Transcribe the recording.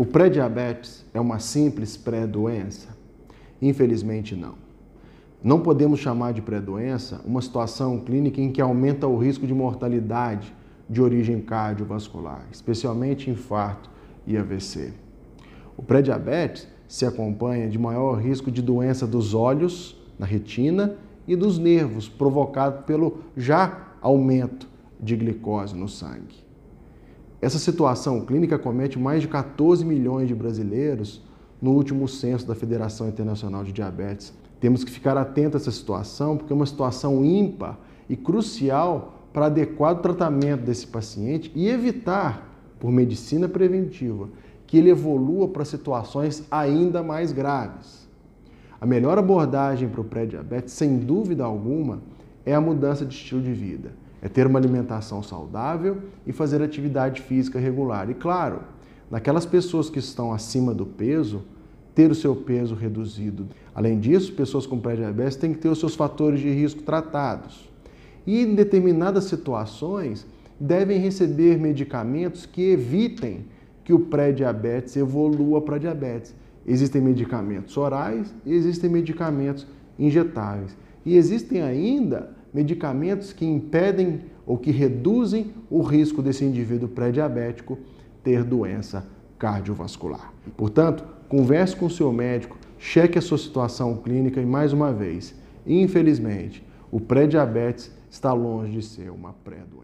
O pré-diabetes é uma simples pré-doença? Infelizmente, não. Não podemos chamar de pré-doença uma situação clínica em que aumenta o risco de mortalidade de origem cardiovascular, especialmente infarto e AVC. O pré-diabetes se acompanha de maior risco de doença dos olhos, na retina e dos nervos, provocado pelo já aumento de glicose no sangue. Essa situação clínica acomete mais de 14 milhões de brasileiros no último censo da Federação Internacional de Diabetes. Temos que ficar atentos a essa situação, porque é uma situação ímpar e crucial para adequado tratamento desse paciente e evitar, por medicina preventiva, que ele evolua para situações ainda mais graves. A melhor abordagem para o pré-diabetes, sem dúvida alguma, é a mudança de estilo de vida é ter uma alimentação saudável e fazer atividade física regular. E claro, naquelas pessoas que estão acima do peso, ter o seu peso reduzido. Além disso, pessoas com pré-diabetes têm que ter os seus fatores de risco tratados. E em determinadas situações, devem receber medicamentos que evitem que o pré-diabetes evolua para diabetes. Existem medicamentos orais e existem medicamentos injetáveis. E existem ainda medicamentos que impedem ou que reduzem o risco desse indivíduo pré-diabético ter doença cardiovascular. Portanto, converse com o seu médico, cheque a sua situação clínica e mais uma vez, infelizmente, o pré-diabetes está longe de ser uma pré-doença.